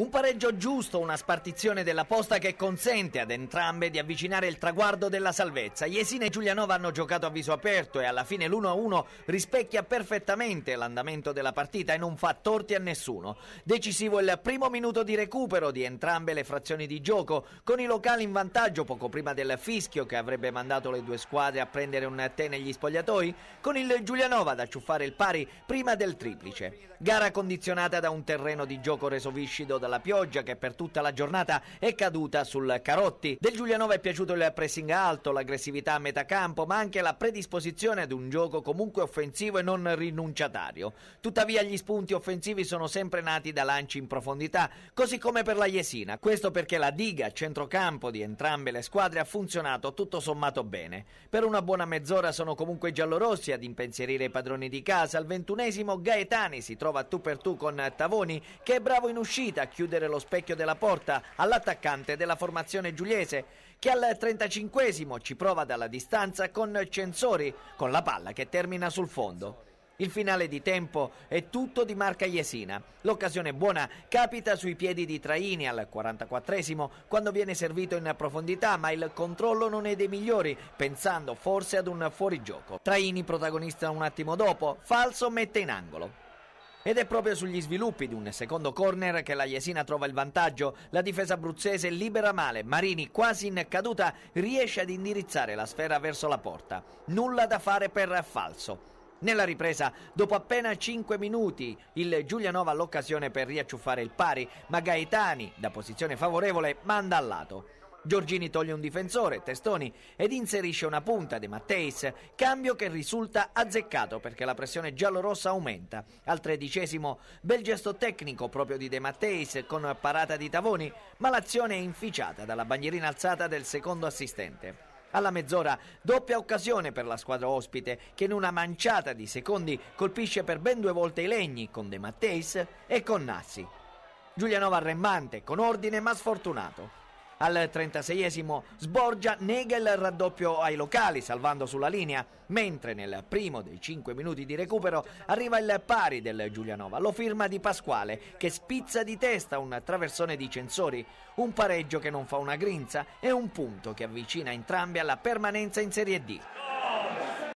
Un pareggio giusto, una spartizione della posta che consente ad entrambe di avvicinare il traguardo della salvezza. Jesina e Giulianova hanno giocato a viso aperto e alla fine l'1-1 rispecchia perfettamente l'andamento della partita e non fa torti a nessuno. Decisivo il primo minuto di recupero di entrambe le frazioni di gioco, con i locali in vantaggio poco prima del fischio che avrebbe mandato le due squadre a prendere un tè negli spogliatoi, con il Giulianova ad acciuffare il pari prima del triplice. Gara condizionata da un terreno di gioco reso viscido dal dalla pioggia che per tutta la giornata è caduta sul Carotti. Del Giulianova è piaciuto il pressing alto, l'aggressività a metà campo, ma anche la predisposizione ad un gioco comunque offensivo e non rinunciatario. Tuttavia gli spunti offensivi sono sempre nati da lanci in profondità, così come per la Jesina. Questo perché la diga a centrocampo di entrambe le squadre ha funzionato tutto sommato bene. Per una buona mezz'ora sono comunque giallorossi ad impensierire i padroni di casa. Al ventunesimo Gaetani si trova tu per tu con Tavoni che è bravo in uscita, A chiudere lo specchio della porta all'attaccante della formazione giuliese, che al 35 ci prova dalla distanza con Censori, con la palla che termina sul fondo. Il finale di tempo è tutto di marca Iesina. L'occasione buona capita sui piedi di Traini al 44 quando viene servito in profondità, ma il controllo non è dei migliori, pensando forse ad un fuorigioco. Traini protagonista un attimo dopo, falso mette in angolo. Ed è proprio sugli sviluppi di un secondo corner che la Jesina trova il vantaggio. La difesa abruzzese libera male, Marini quasi in caduta riesce ad indirizzare la sfera verso la porta. Nulla da fare per falso. Nella ripresa, dopo appena 5 minuti, il Giulianova ha l'occasione per riacciuffare il pari, ma Gaetani, da posizione favorevole, manda al lato. Giorgini toglie un difensore, Testoni, ed inserisce una punta, De Matteis, cambio che risulta azzeccato perché la pressione giallorossa aumenta. Al tredicesimo, bel gesto tecnico proprio di De Matteis con parata di Tavoni, ma l'azione è inficiata dalla bandierina alzata del secondo assistente. Alla mezz'ora, doppia occasione per la squadra ospite, che in una manciata di secondi colpisce per ben due volte i legni con De Matteis e con Nassi. Giulianova arrembante, con ordine ma sfortunato. Al 36esimo sborgia, nega il raddoppio ai locali, salvando sulla linea, mentre nel primo dei 5 minuti di recupero arriva il pari del Giulianova. Lo firma di Pasquale, che spizza di testa un traversone di Censori, un pareggio che non fa una grinza e un punto che avvicina entrambi alla permanenza in Serie D.